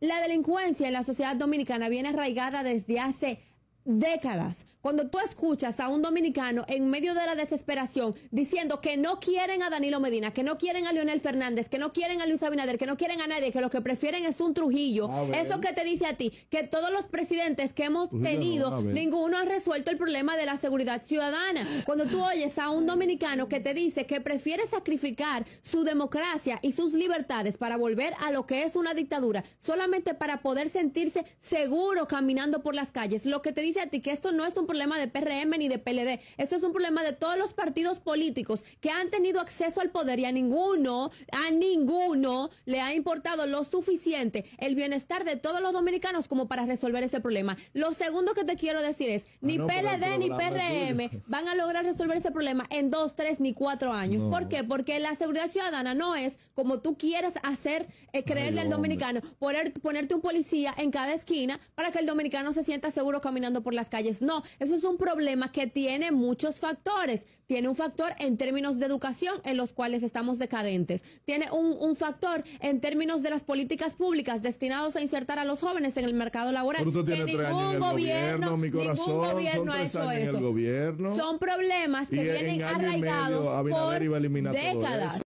La delincuencia en la sociedad dominicana viene arraigada desde hace décadas. Cuando tú escuchas a un dominicano en medio de la desesperación diciendo que no quieren a Danilo Medina, que no quieren a Leonel Fernández, que no quieren a Luis Abinader, que no quieren a nadie, que lo que prefieren es un Trujillo. Ah, eso que te dice a ti, que todos los presidentes que hemos tenido, ah, ninguno ha resuelto el problema de la seguridad ciudadana. Cuando tú oyes a un dominicano que te dice que prefiere sacrificar su democracia y sus libertades para volver a lo que es una dictadura, solamente para poder sentirse seguro caminando por las calles, lo que te dice a ti que esto no es un problema de PRM ni de PLD, esto es un problema de todos los partidos políticos que han tenido acceso al poder y a ninguno, a ninguno le ha importado lo suficiente el bienestar de todos los dominicanos como para resolver ese problema. Lo segundo que te quiero decir es, ni ah, PLD ni PRM van a lograr resolver ese problema en dos, tres ni cuatro años. ¿Por qué? Porque la seguridad ciudadana no es como tú quieres hacer eh, creerle al dominicano, poner, ponerte un policía en cada esquina para que el dominicano se sienta seguro caminando por por las calles. No, eso es un problema que tiene muchos factores. Tiene un factor en términos de educación en los cuales estamos decadentes. Tiene un, factor en términos de las políticas públicas destinados a insertar a los jóvenes en el mercado laboral. Que ningún, gobierno, ha hecho eso. Son problemas que vienen arraigados por décadas.